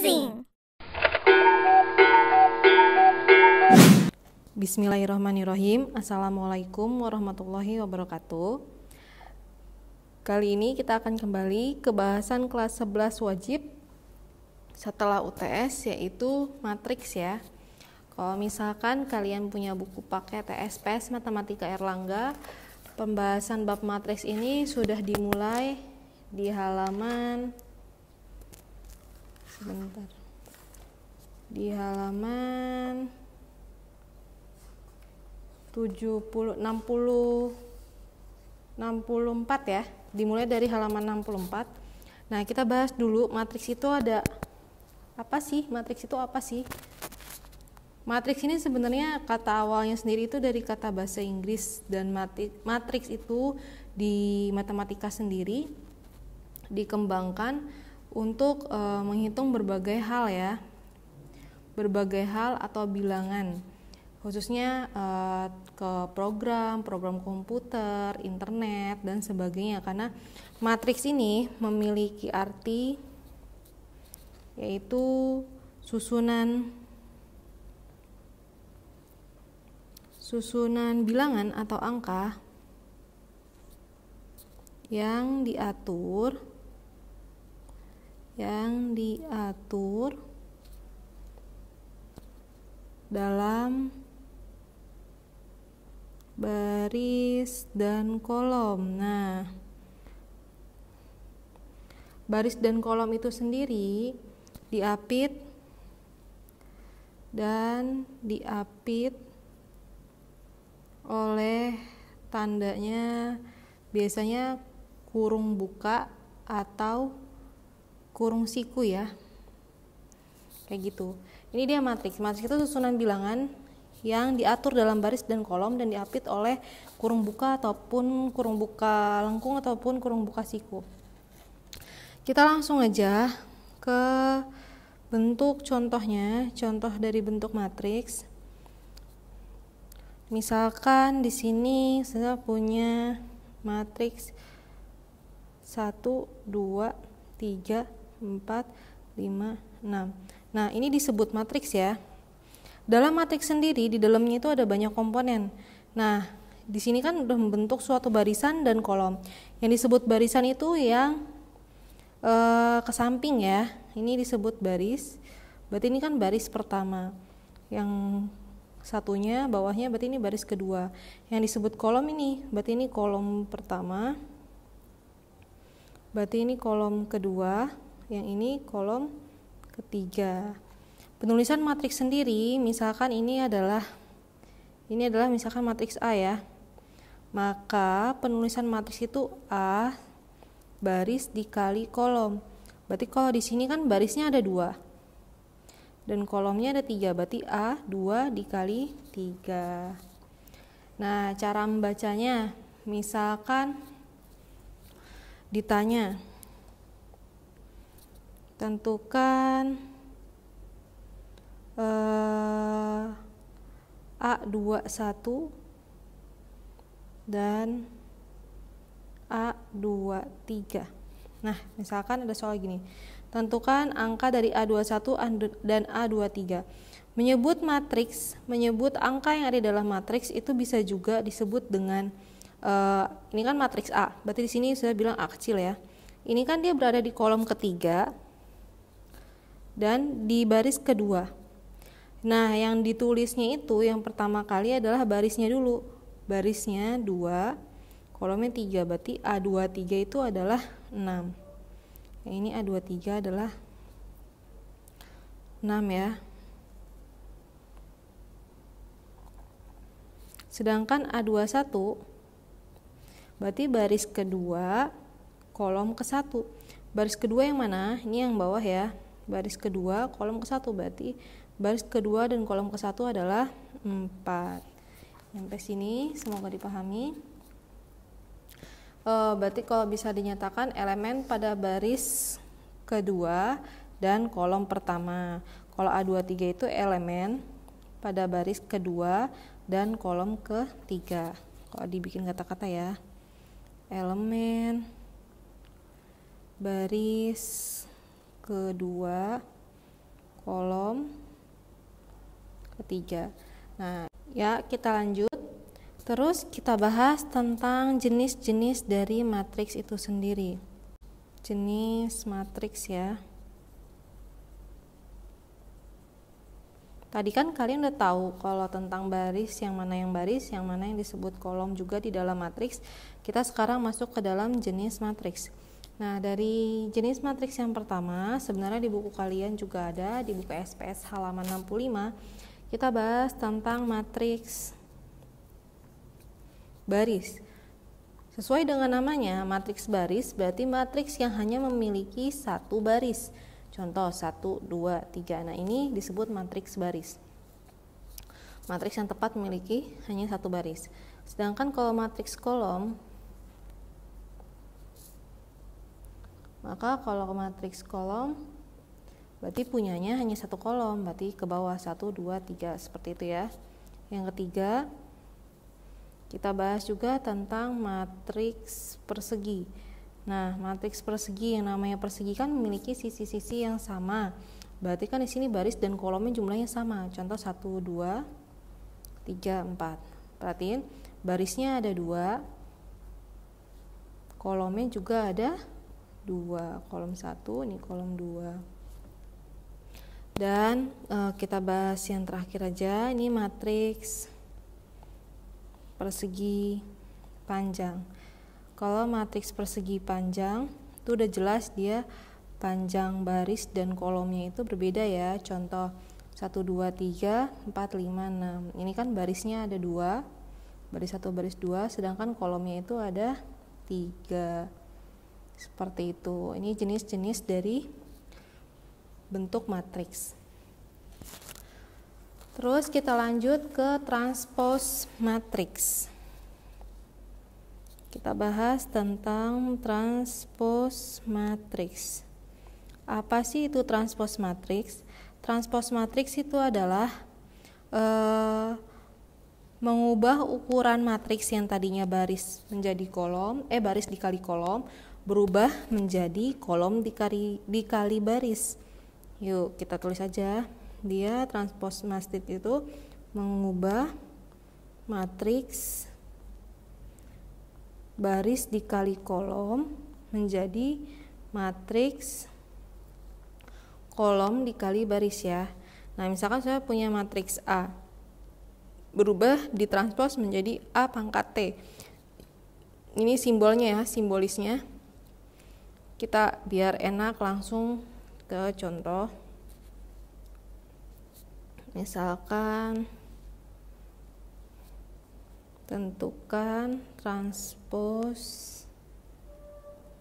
amazing. Bismillahirrahmanirrahim. Assalamualaikum warahmatullahi wabarakatuh. Kali ini kita akan kembali ke bahasan kelas 11 wajib setelah UTS yaitu matriks ya. Kalau misalkan kalian punya buku paket TSPS Matematika Erlangga, pembahasan bab matriks ini sudah dimulai di halaman sebentar di halaman 70 60 64 ya dimulai dari halaman 64 nah kita bahas dulu matriks itu ada apa sih matriks itu apa sih matriks ini sebenarnya kata awalnya sendiri itu dari kata bahasa Inggris dan matriks itu di matematika sendiri dikembangkan untuk e, menghitung berbagai hal ya, berbagai hal atau bilangan, khususnya e, ke program, program komputer, internet dan sebagainya. Karena matriks ini memiliki arti yaitu susunan susunan bilangan atau angka yang diatur yang diatur dalam baris dan kolom. Nah, baris dan kolom itu sendiri diapit dan diapit oleh tandanya biasanya kurung buka atau kurung siku ya kayak gitu ini dia matriks matriks itu susunan bilangan yang diatur dalam baris dan kolom dan diapit oleh kurung buka ataupun kurung buka lengkung ataupun kurung buka siku kita langsung aja ke bentuk contohnya contoh dari bentuk matriks misalkan di sini saya punya matriks 1 2 3 4, 5, 6. Nah, ini disebut matriks ya. Dalam matriks sendiri, di dalamnya itu ada banyak komponen. Nah, di sini kan sudah membentuk suatu barisan dan kolom. Yang disebut barisan itu yang e, eh, ke samping ya. Ini disebut baris. Berarti ini kan baris pertama. Yang satunya bawahnya berarti ini baris kedua. Yang disebut kolom ini berarti ini kolom pertama. Berarti ini kolom kedua yang ini kolom ketiga. Penulisan matriks sendiri, misalkan ini adalah ini adalah misalkan matriks A ya. Maka penulisan matriks itu A baris dikali kolom. Berarti kalau di sini kan barisnya ada dua dan kolomnya ada tiga, berarti A dua dikali tiga Nah, cara membacanya misalkan ditanya tentukan eh, A21 dan A23 nah misalkan ada soal gini tentukan angka dari A21 dan A23 menyebut matriks menyebut angka yang ada dalam matriks itu bisa juga disebut dengan uh, ini kan matriks A berarti di sini sudah bilang A kecil ya ini kan dia berada di kolom ketiga dan di baris kedua. Nah, yang ditulisnya itu yang pertama kali adalah barisnya dulu. Barisnya 2, kolomnya 3, berarti A23 itu adalah 6. Nah, ini A23 adalah 6 ya. Sedangkan A21 berarti baris kedua kolom ke-1. Baris kedua yang mana? Ini yang bawah ya baris kedua kolom ke satu berarti baris kedua dan kolom ke satu adalah 4 sampai sini semoga dipahami e, berarti kalau bisa dinyatakan elemen pada baris kedua dan kolom pertama kalau A23 itu elemen pada baris kedua dan kolom ketiga kalau dibikin kata-kata ya elemen baris kedua, kolom ketiga. Nah, ya kita lanjut. Terus kita bahas tentang jenis-jenis dari matriks itu sendiri. Jenis matriks ya. Tadi kan kalian udah tahu kalau tentang baris yang mana yang baris, yang mana yang disebut kolom juga di dalam matriks. Kita sekarang masuk ke dalam jenis matriks. Nah, dari jenis matriks yang pertama, sebenarnya di buku kalian juga ada di buku SPS halaman 65, kita bahas tentang matriks baris. Sesuai dengan namanya, matriks baris berarti matriks yang hanya memiliki satu baris. Contoh 1, 2, 3. Nah, ini disebut matriks baris. Matriks yang tepat memiliki hanya satu baris. Sedangkan kalau matriks kolom, Maka kalau matriks kolom berarti punyanya hanya satu kolom, berarti ke bawah 1 2 3 seperti itu ya. Yang ketiga, kita bahas juga tentang matriks persegi. Nah, matriks persegi yang namanya persegi kan memiliki sisi-sisi yang sama. Berarti kan di sini baris dan kolomnya jumlahnya sama. Contoh 1 2 3 4. Perhatiin, barisnya ada dua kolomnya juga ada 2 kolom 1 ini kolom 2 dan e, kita bahas yang terakhir aja ini matriks persegi panjang kalau matriks persegi panjang itu udah jelas dia panjang baris dan kolomnya itu berbeda ya contoh 1, 2, 3, 4, 5, 6 ini kan barisnya ada 2 baris 1, baris 2 sedangkan kolomnya itu ada 3 seperti itu. Ini jenis-jenis dari bentuk matriks. Terus kita lanjut ke transpose matriks. Kita bahas tentang transpose matriks. Apa sih itu transpose matriks? Transpose matriks itu adalah eh, mengubah ukuran matriks yang tadinya baris menjadi kolom, eh baris dikali kolom berubah menjadi kolom dikali, dikali baris. Yuk, kita tulis aja. Dia transpose mastit itu mengubah matriks baris dikali kolom menjadi matriks kolom dikali baris ya. Nah, misalkan saya punya matriks A berubah di transpose menjadi A pangkat T. Ini simbolnya ya, simbolisnya kita biar enak langsung ke contoh misalkan tentukan transpose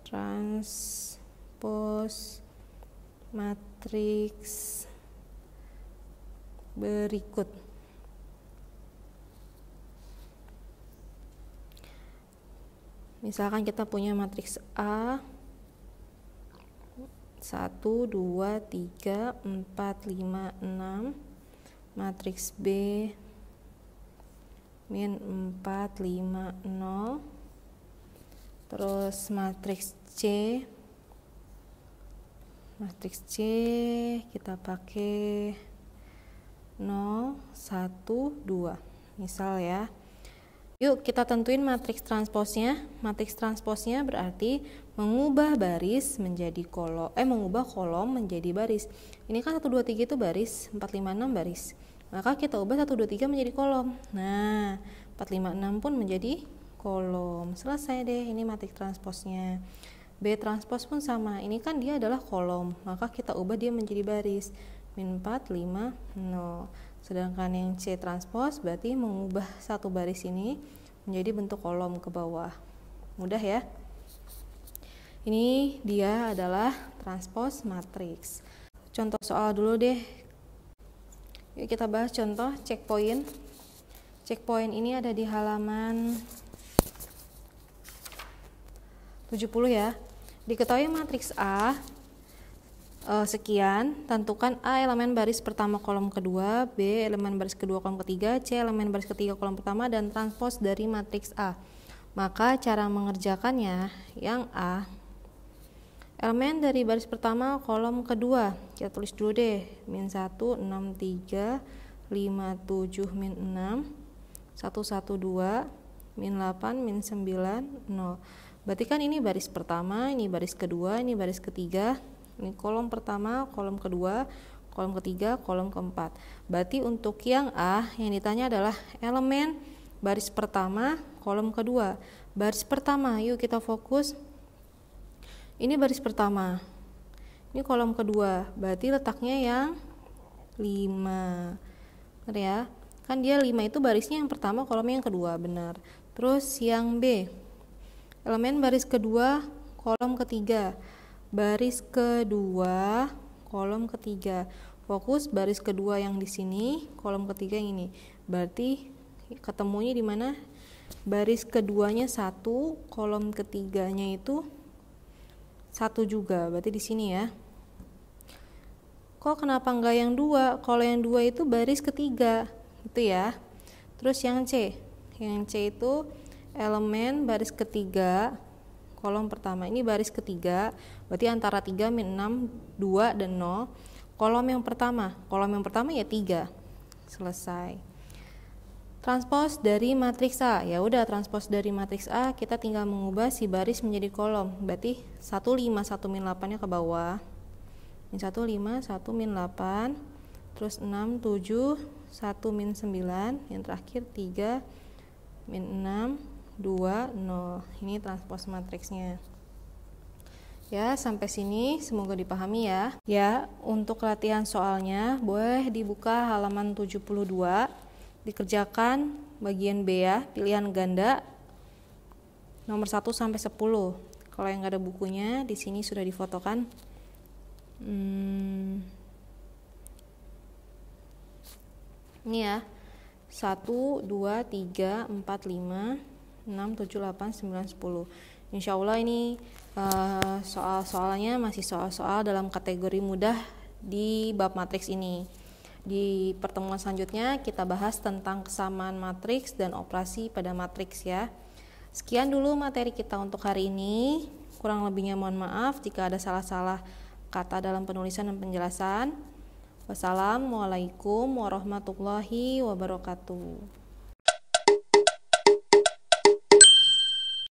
transpos matriks berikut misalkan kita punya matriks A 1, 2, 3, 4, 5, 6 matriks B min 4, 5, 0 terus matriks C matriks C kita pakai 0, 1, 2 misal ya Yuk kita tentuin matriks transposnya. Matriks transposnya berarti mengubah baris menjadi kolom eh mengubah kolom menjadi baris. Ini kan 1 2 3 itu baris, 4 5 6 baris. Maka kita ubah 1 2 3 menjadi kolom. Nah, 4 5 6 pun menjadi kolom. Selesai deh ini matriks transposnya. B transpos pun sama. Ini kan dia adalah kolom, maka kita ubah dia menjadi baris. Min 4 5 0. Sedangkan yang C transpose berarti mengubah satu baris ini menjadi bentuk kolom ke bawah. Mudah ya? Ini dia adalah transpose matrix. Contoh soal dulu deh. Yuk kita bahas contoh checkpoint. Checkpoint ini ada di halaman 70 ya. Diketahui matriks A uh, sekian, tentukan A elemen baris pertama kolom kedua, B elemen baris kedua kolom ketiga, C elemen baris ketiga kolom pertama, dan transpos dari matriks A. Maka cara mengerjakannya yang A, elemen dari baris pertama kolom kedua, kita tulis dulu deh, min 1, 6, 3, 5, 7, min 6, 1, 1, 2, min 8, min 9, 0. Berarti kan ini baris pertama, ini baris kedua, ini baris ketiga, ini kolom pertama kolom kedua kolom ketiga kolom keempat berarti untuk yang A yang ditanya adalah elemen baris pertama kolom kedua baris pertama yuk kita fokus ini baris pertama ini kolom kedua berarti letaknya yang 5 benar ya kan dia 5 itu barisnya yang pertama kolomnya yang kedua benar terus yang B elemen baris kedua kolom ketiga baris kedua kolom ketiga fokus baris kedua yang di sini kolom ketiga yang ini berarti ketemunya di mana baris keduanya satu kolom ketiganya itu satu juga berarti di sini ya kok kenapa enggak yang dua kalau yang dua itu baris ketiga itu ya terus yang C yang C itu elemen baris ketiga kolom pertama ini baris ketiga berarti antara 3 min 6 2 dan 0 kolom yang pertama kolom yang pertama ya 3 selesai transpos dari matriks A ya udah transpos dari matriks A kita tinggal mengubah si baris menjadi kolom berarti 1 5 1 min 8 nya ke bawah min 1 5 1 min 8 terus 6, 7, 1 min 9 yang terakhir 3 min 6 2, 0. Ini transpose matriksnya. Ya, sampai sini semoga dipahami ya. Ya, untuk latihan soalnya boleh dibuka halaman 72, dikerjakan bagian B ya, pilihan ganda nomor 1 sampai 10. Kalau yang gak ada bukunya, di sini sudah difotokan. Hmm. Ini ya. 1 2 3 4 5 6, 7, 8, 9, 10 Insya Allah ini uh, eh, soal-soalnya masih soal-soal dalam kategori mudah di bab matriks ini di pertemuan selanjutnya kita bahas tentang kesamaan matriks dan operasi pada matriks ya. Sekian dulu materi kita untuk hari ini. Kurang lebihnya mohon maaf jika ada salah-salah kata dalam penulisan dan penjelasan. Wassalamualaikum warahmatullahi wabarakatuh.